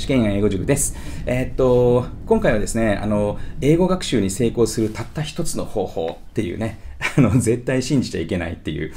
試験英語塾です。えー、っと、今回はですね、あの、英語学習に成功するたった一つの方法っていうね、あの、絶対信じちゃいけないっていう、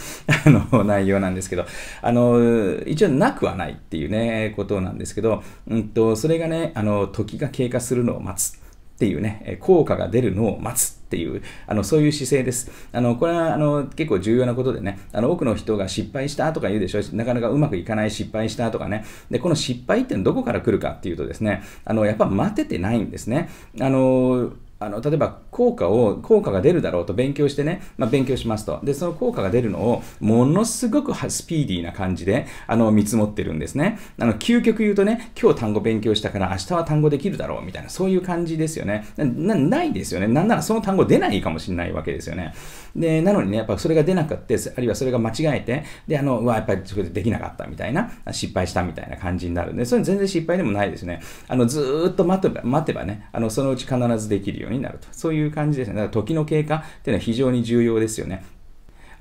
あの、内容なんですけど、あの、一応なくはないっていうね、ことなんですけど、うんと、それがね、あの、時が経過するのを待つ。っていうね、効果が出るのを待つっていう、あの、そういう姿勢です。あの、これは、あの、結構重要なことでね、あの、多くの人が失敗したとか言うでしょ、なかなかうまくいかない失敗したとかね、で、この失敗ってどこから来るかっていうとですね、あの、やっぱ待ててないんですね。あの、あの例えば効果を効果が出るだろうと勉強してね、まあ、勉強しますとでその効果が出るのをものすごくスピーディーな感じであの見積もってるんですねあの究極言うとね今日単語勉強したから明日は単語できるだろうみたいなそういう感じですよねないですよねなんならその単語出ないかもしれないわけですよねでなのにねやっぱそれが出なかったあるいはそれが間違えてであのうわやっぱりそれでできなかったみたいな失敗したみたいな感じになるんでそれ全然失敗でもないですねあのずっと待てば待てばねあのそのうち必ずできるよねめになると。そういう感じですね。だから時の経過っていうのは非常に重要ですよね。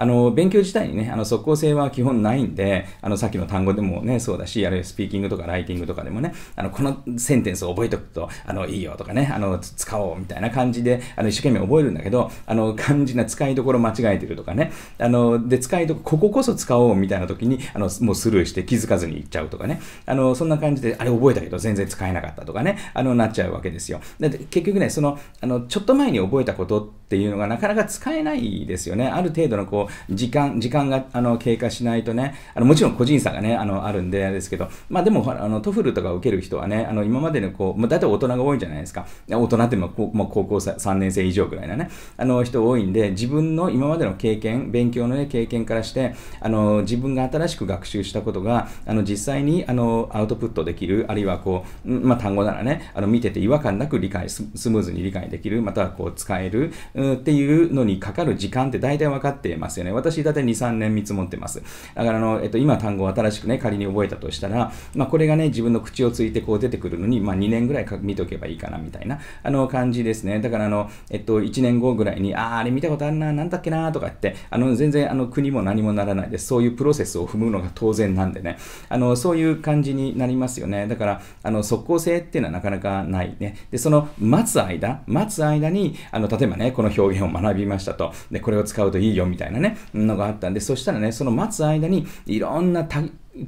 あの、勉強自体にね、あの、即効性は基本ないんで、あの、さっきの単語でもね、そうだし、あるいはスピーキングとかライティングとかでもね、あの、このセンテンスを覚えておくと、あの、いいよとかね、あの、使おうみたいな感じで、あの、一生懸命覚えるんだけど、あの、肝心な使いどころ間違えてるとかね、あの、で、使いどこ、こここそ使おうみたいな時に、あの、もうスルーして気づかずに行っちゃうとかね、あの、そんな感じで、あれ覚えたけど全然使えなかったとかね、あの、なっちゃうわけですよ。だって結局ね、その、あの、ちょっと前に覚えたことっていうのがなかなか使えないですよね。ある程度のこ時間、時間があの経過しないとね、あのもちろん個人差がね、あのあるんで、あれですけど、まあでも、あのトフルとか受ける人はね、あの今までのこう、まあ、大体大人が多いじゃないですか。大人ってもまあ、高校3年生以上ぐらいなね、あの人多いんで、自分の今までの経験、勉強の、ね、経験からして、あの自分が新しく学習したことが、あの実際にあのアウトプットできる、あるいはこう、まあ、単語ならね、あの見てて違和感なく理解ス、ムーズに理解できる、またはこう使えるっていうのにかかる時間って大体分かってます。ますよね。私、だいたい2、3年見積もってます。だから、あの、えっと、今単語を新しくね、仮に覚えたとしたら、まあ、これがね、自分の口をついてこう出てくるのに、まあ、2年ぐらい見とけばいいかな、みたいな、あの、感じですね。だから、あの、えっと、1年後ぐらいに、ああ、あれ見たことあるな、なんだっけな、とか言って、あの、全然、あの、国も何もならないです。そういうプロセスを踏むのが当然なんでね、あの、そういう感じになりますよね。だから、あの、即効性っていうのはなかなかないね。で、その、待つ間、待つ間に、あの、例えばね、この表現を学びましたと、で、これを使うといいよ、みたいなね、のがあったんで、そしたらね、その待つ間にいろんな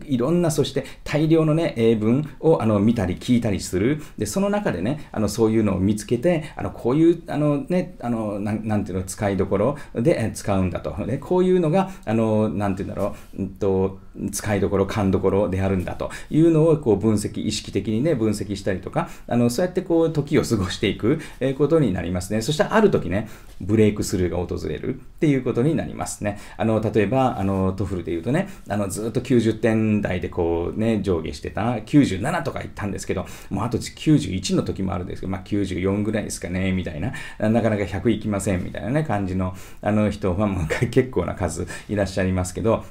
いろんな、そして大量のね、英文をあの見たり聞いたりする。で、その中でね、あのそういうのを見つけて、あのこういう、あのね、あのななんていうの、使いどころで使うんだと。で、こういうのが、あの、なんていうんだろう、うんと、使いどころ、勘どころであるんだというのをこう分析、意識的にね、分析したりとか、あの、そうやってこう、時を過ごしていくことになりますね。そしてある時ね、ブレイクスルーが訪れるっていうことになりますね。あの、例えば、あの、トフルで言うとね、あの、ずっと90点80台でこうね、上下してた、97とか言ったんですけど、もうあと91の時もあるんですけど、まあ94ぐらいですかね、みたいな、なかなか100いきません、みたいなね、感じの、あの人はもう結構な数いらっしゃいますけど、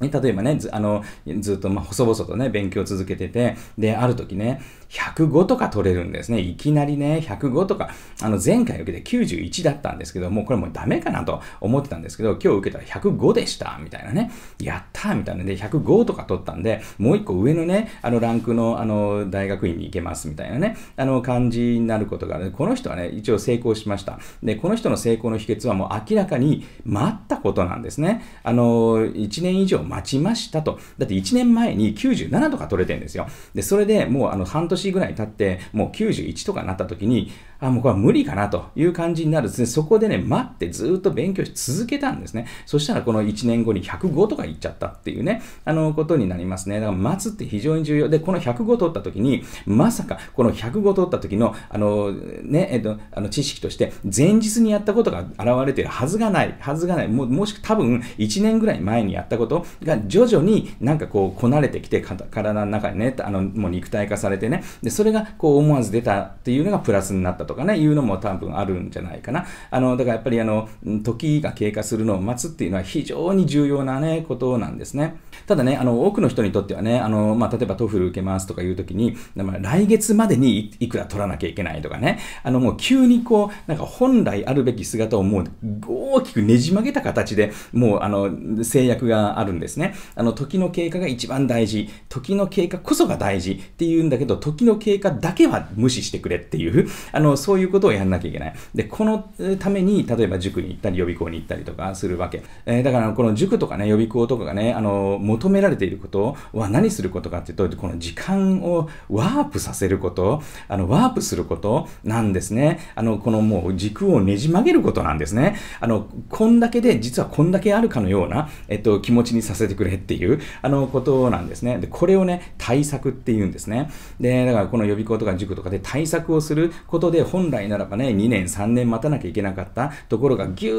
ね、例えばね、ずあのずっとま細々とね、勉強続けてて、で、ある時ね、105とか取れるんですね。いきなりね、105とか、あの、前回受けて91だったんですけど、もうこれもうダメかなと思ってたんですけど、今日受けたら105でした、みたいなね。やったみたいなで、105とか取ったんで、もう一個上のね、あの、ランクの、あの、大学院に行けます、みたいなね、あの、感じになることがある。この人はね、一応成功しました。で、この人の成功の秘訣はもう明らかに待ったことなんですね。あの、1年以上待ちましたと。だって1年前に97とか取れてるんですよ。で、それでもうあの半年ぐらい経って、もう91とかなった時に、あ、もうこれは無理かなという感じになるんですね。そこでね、待ってずっと勉強し続けたんですね。そしたらこの1年後に105とかいっちゃったっていうね、あのことになりますね。だから待つって非常に重要。で、この105取った時に、まさかこの105取った時の、あの、ね、えっと、あの知識として、前日にやったことが現れてるはずがない、はずがない。ももしく多分1年ぐらい前にやったことが徐々になんかこうこなれてきて、体の中にね、あの、もう肉体化されてね、で、それがこう思わず出たっていうのがプラスになったとかね、いうのも多分あるんじゃないかな。あの、だからやっぱりあの、時が経過するのを待つっていうのは非常に重要なね、ことなんですね。ただね、あの、多くの人にとってはね、あの、まあ、例えばトフル受けますとかいう時に、来月までにいくら取らなきゃいけないとかね、あの、もう急にこう、なんか本来あるべき姿をもう大きくねじ曲げた形で、もうあの、制約があるんですね。あの、時の経過が一番大事。時の経過こそが大事っていうんだけど、時の経過だけは無視してくれっていう、あの、そういうことをやんなきゃいけない。で、このために、例えば塾に行ったり、予備校に行ったりとかするわけ。えー、だから、この塾とかね、予備校とかがね、あの、求められていることは何することかっていうと、この時間をワープさせること、あの、ワープすることなんですね。あの、このもう軸をねじ曲げることなんですね。あの、こんだけで、実はこんだけあるかのような、えっと、気持ちにさせてくれっていう、あの、ことなんですね。で、これをね、対策っていうんですね。で、だからこの予備校とか塾とかで対策をすることで、本来ならばね、2年、3年待たなきゃいけなかったところがぎゅ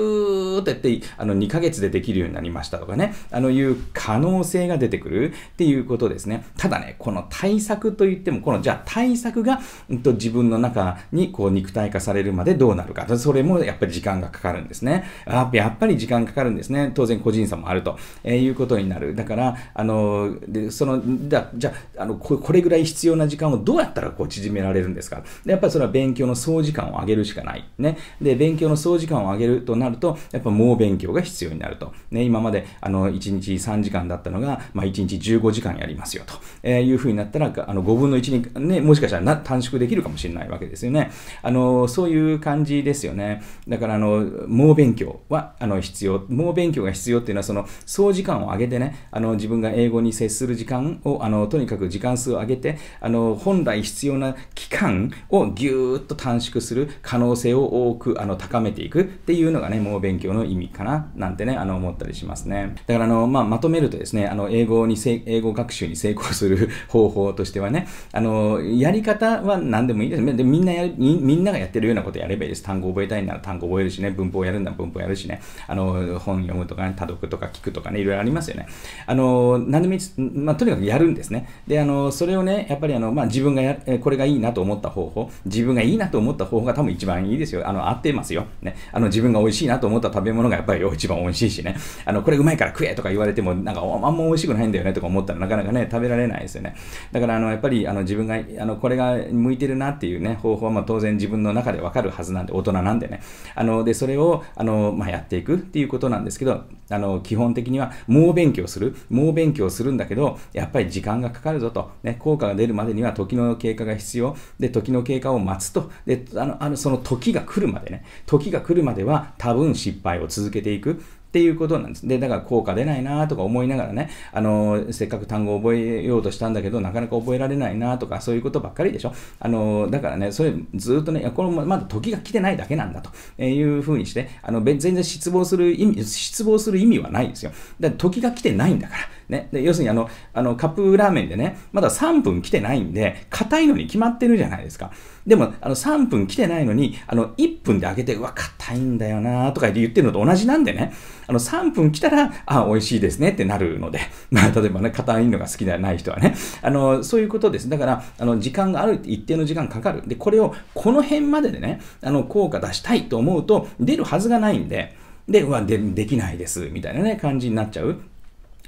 ーっとやって、あの、2ヶ月でできるようになりましたとかね、あの、いう可能性が出てくるっていうことですね。ただね、この対策といっても、この、じゃあ対策が、うんと、自分の中にこう肉体化されるまでどうなるか。それもやっぱり時間がかかるんですね。あやっぱり時間かかるんですね。当然個人差もあると、えー、いうことになる。だから、あの、でその、だじゃあ、あのこ、これぐらい必要な時間をどうやったらこう縮められるんですか。でやっぱりそれは勉強の総時間を上げるしかない。ね。で、勉強の総時間を上げるとなると、やっぱ猛勉強が必要になると。ね、今まで、あの、1日3時間だったのが、まあ、1日15時間やりますよと、えー、いうふうになったら、あの、5分の1に、ね、もしかしたらな短縮できるかもしれないわけですよね。あの、そういう感じですよね。だから、あの、猛勉強は、あの、必要。猛勉強が必要っていうのは、その、総時間を上げてね、あの、自分が英語に接する時間を、あの、とにかく時間数を上げて、あの、本来必要な期間をぎゅーっと短短縮する可能性を多くあの高めていくっていうのがね、もう勉強の意味かななんてね、あの思ったりしますね。だからあの、まあ、まとめるとですね、あの英語に英語学習に成功する方法としてはね、あの、やり方は何でもいいですでみんなやみんながやってるようなことやればいいです。単語覚えたいなら単語覚えるしね、文法やるなら文法やるしね、あの、本読むとかね、多読とか聞くとかね、いろいろありますよね。あの、何でもいいです。まあ、とにかくやるんですね。で、あの、それをね、やっぱりあの、まあ、自分がや、これがいいなと思った方法、自分がいいなと思った方が多分一番いいですよ。あの、合ってますよ。ね。あの、自分が美味しいなと思った食べ物がやっぱり一番美味しいしね。あの、これうまいから食えとか言われても、なんか、あんま美味しくないんだよねとか思ったらなかなかね、食べられないですよね。だから、あの、やっぱり、あの、自分が、あの、これが向いてるなっていうね、方法は、まあ、当然自分の中でわかるはずなんで、大人なんでね。あの、で、それを、あの、まあ、やっていくっていうことなんですけど、あの、基本的には、猛勉強する。猛勉強するんだけど、やっぱり時間がかかるぞと。ね、効果が出るまでには時の経過が必要。で、時の経過を待つとであのあのその時が来るまでね時が来るまでは多分失敗を続けていくっていうことなんです。で、だから効果出ないなとか思いながらね、あの、せっかく単語を覚えようとしたんだけど、なかなか覚えられないなとか、そういうことばっかりでしょ。あの、だからね、それずっとね、このまだ時が来てないだけなんだというふうにして、あの、全然失望する意味、失望する意味はないですよ。だから時が来てないんだから。ね。で、要するにあの、あの、カップラーメンでね、まだ3分来てないんで、硬いのに決まってるじゃないですか。でも、あの、3分来てないのに、あの、1分で揚げて、うわ、硬いんだよなとか言ってるのと同じなんでね、あの、3分来たら、あ、美味しいですねってなるので、まあ、例えばね、硬いのが好きではない人はね、あの、そういうことです。だから、あの、時間がある、一定の時間かかる。で、これを、この辺まででね、あの、効果出したいと思うと、出るはずがないんで、で、うわ、で、できないです、みたいなね、感じになっちゃう。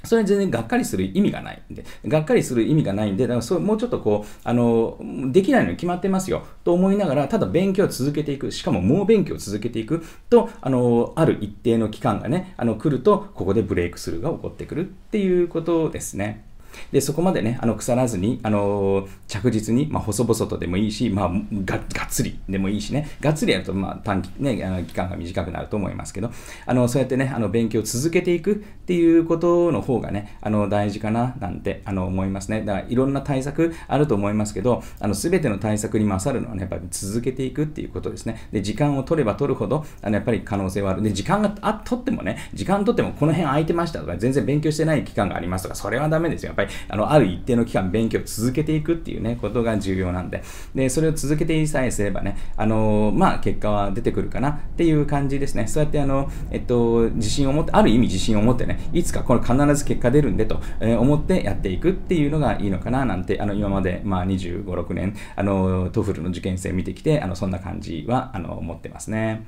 それに全然がっかりする意味がないんで、がっかりする意味がないんで、だからそもうちょっとこう、あの、できないのに決まってますよ、と思いながら、ただ勉強を続けていく、しかも猛勉強を続けていくと、あの、ある一定の期間がね、あの、来ると、ここでブレイクスルーが起こってくるっていうことですね。で、そこまでね、あの、腐らずに、あの、着実に、まあ、細々とでもいいし、まあ、ががっつりでもいいしね、がっつりやると、まあ、短期、ね、あの期間が短くなると思いますけど、あの、そうやってね、あの、勉強を続けていくっていうことの方がね、あの、大事かな、なんて、あの、思いますね。だから、いろんな対策あると思いますけど、あの、すべての対策に勝るのはね、やっぱり続けていくっていうことですね。で、時間を取れば取るほど、あの、やっぱり可能性はある。で、時間が、あ、取ってもね、時間取っても、この辺空いてましたとか、全然勉強してない期間がありますとか、それはダメですよ。やっぱりり、あの、ある一定の期間勉強を続けていくっていうね、ことが重要なんで、で、それを続けてさえすればね、あの、まあ、結果は出てくるかなっていう感じですね。そうやって、あの、えっと、自信を持って、ある意味自信を持ってね、いつかこれ必ず結果出るんでと思ってやっていくっていうのがいいのかななんて、あの、今まで、まあ、25、6年、あの、トフルの受験生見てきて、あの、そんな感じは、あの、思ってますね。